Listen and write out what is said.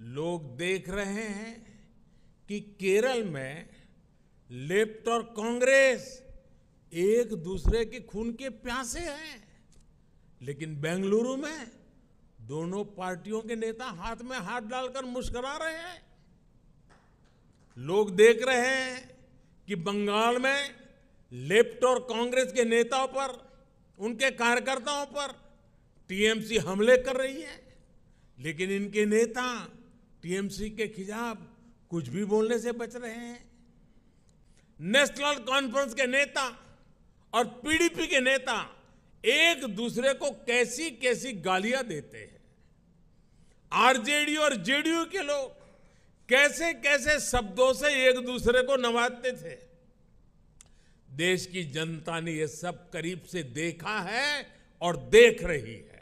लोग देख रहे हैं कि केरल में लेफ्ट और कांग्रेस एक दूसरे के खून के प्यासे हैं लेकिन बेंगलुरु में दोनों पार्टियों के नेता हाथ में हाथ डालकर मुस्करा रहे हैं लोग देख रहे हैं कि बंगाल में लेफ्ट और कांग्रेस के नेताओं पर उनके कार्यकर्ताओं पर टीएमसी हमले कर रही है लेकिन इनके नेता टीएमसी के खिलाफ कुछ भी बोलने से बच रहे हैं नेशनल कॉन्फ्रेंस के नेता और पीडीपी के नेता एक दूसरे को कैसी कैसी गालियां देते हैं आरजेडी और जेडीयू के लोग कैसे कैसे शब्दों से एक दूसरे को नवाजते थे देश की जनता ने यह सब करीब से देखा है और देख रही है